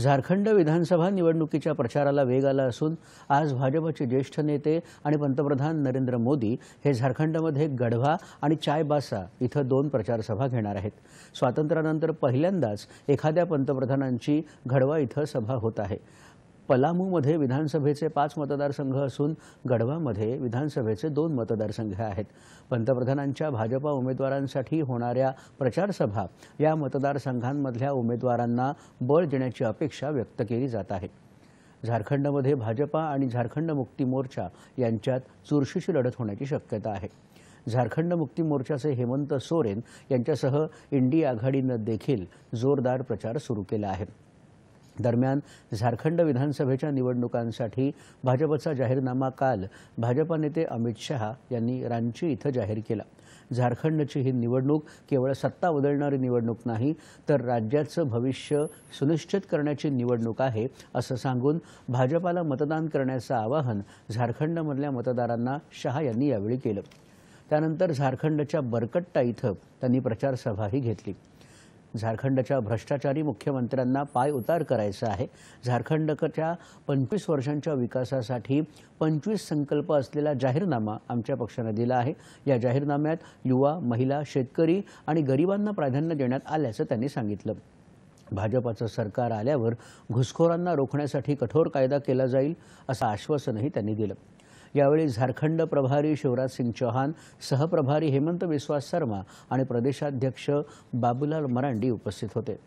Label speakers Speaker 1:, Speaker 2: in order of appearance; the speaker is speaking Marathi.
Speaker 1: झारखंड विधानसभा निवडणुकीच्या प्रचाराला वेग आला असून आज भाजपचे ज्येष्ठ नेते आणि पंतप्रधान नरेंद्र मोदी हे झारखंडमध्ये गढवा आणि चायबासा इथं दोन प्रचारसभा घेणार आहेत स्वातंत्र्यानंतर पहिल्यांदाच एखाद्या पंतप्रधानांची गढवा इथं सभा होत आहे पलामूमध्ये विधानसभेचे पाच मतदारसंघ असून गढवामध्ये विधानसभेचे दोन मतदारसंघ आहेत पंतप्रधानांच्या भाजपा उमेदवारांसाठी होणाऱ्या प्रचारसभा या मतदारसंघांमधल्या उमेदवारांना बळ देण्याची अपेक्षा व्यक्त केली जात आहे झारखंडमध्ये भाजपा आणि झारखंड मुक्ती मोर्चा यांच्यात चुरशीची लढत होण्याची शक्यता आहे झारखंड मुक्ती मोर्चाचे हेमंत सोरेन यांच्यासह इंडी आघाडीनं देखील जोरदार प्रचार सुरू केला आहे दरम्यान झारखंड विधानसभेच्या निवडणुकांसाठी भाजपचा जाहीरनामा काल भाजपा नेते अमित शहा यांनी रांची इथं जाहीर केला झारखंडची ही निवडणूक केवळ सत्ता बदलणारी निवडणूक नाही तर राज्याचं भविष्य सुनिश्चित करण्याची निवडणूक आहे असं सांगून भाजपाला मतदान करण्याचं आवाहन झारखंडमधल्या मतदारांना शहा यांनी यावेळी केलं त्यानंतर झारखंडच्या बरकट्टा इथं त्यांनी प्रचारसभाही घेतली झारखंडच्या भ्रष्टाचारी मुख्यमंत्र्यांना पाय उतार करायचा आहे झारखंडच्या पंचवीस वर्षांच्या विकासासाठी पंचवीस संकल्प असलेला जाहीरनामा आमच्या पक्षानं दिला आहे या जाहीरनाम्यात युवा महिला शेतकरी आणि गरिबांना प्राधान्य देण्यात आल्याचं त्यांनी सांगितलं भाजपाचं सरकार आल्यावर घुसखोरांना रोखण्यासाठी कठोर कायदा केला जाईल असं आश्वासनही त्यांनी दिलं यावेळी झारखंड प्रभारी शिवराज सिंग चौहान सहप्रभारी हेमंत विश्वास शर्मा आणि प्रदेशाध्यक्ष बाबूलाल मरांडी उपस्थित होते